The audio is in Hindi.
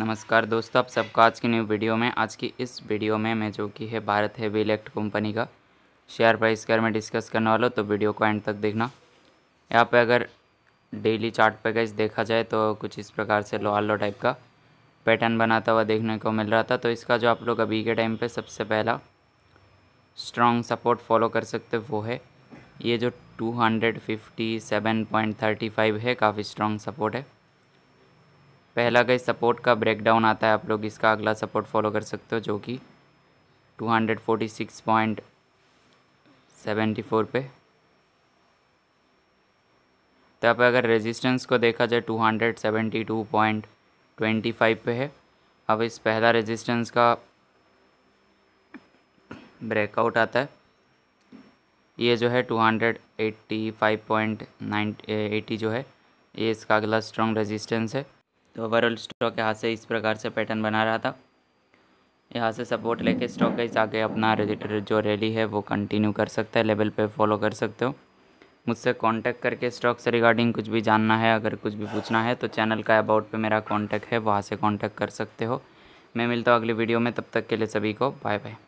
नमस्कार दोस्तों आप सबका आज की न्यू वीडियो में आज की इस वीडियो में मैं जो कि है भारत हैवी इलेक्ट कंपनी का शेयर प्राइस के में डिस्कस करने वाला तो वीडियो को एंड तक देखना यहाँ पे अगर डेली चार्ट पैकेज देखा जाए तो कुछ इस प्रकार से लो आलो टाइप का पैटर्न बनाता हुआ देखने को मिल रहा था तो इसका जो आप लोग अभी के टाइम पर सबसे पहला स्ट्रॉन्ग सपोर्ट फॉलो कर सकते वो है ये जो टू है काफ़ी स्ट्रॉन्ग सपोर्ट है पहला गई सपोर्ट का ब्रेकडाउन आता है आप लोग इसका अगला सपोर्ट फॉलो कर सकते हो जो कि 246.74 पे तब तो पे अगर रेजिस्टेंस को देखा जाए 272.25 पे है अब इस पहला रेजिस्टेंस का ब्रेकआउट आता है ये जो है एटी जो है ये इसका अगला स्ट्रॉन्ग रेजिस्टेंस है तो ओवरऑल स्टॉक यहाँ से इस प्रकार से पैटर्न बना रहा था यहाँ से सपोर्ट लेके स्टॉक गाइस आगे अपना जो रैली है वो कंटिन्यू कर सकता है लेवल पे फॉलो कर सकते हो मुझसे कांटेक्ट करके स्टॉक से रिगार्डिंग कुछ भी जानना है अगर कुछ भी पूछना है तो चैनल का अबाउट पे मेरा कांटेक्ट है वहाँ से कांटेक्ट कर सकते हो मैं मिलता हूँ अगली वीडियो में तब तक के लिए सभी को बाय बाय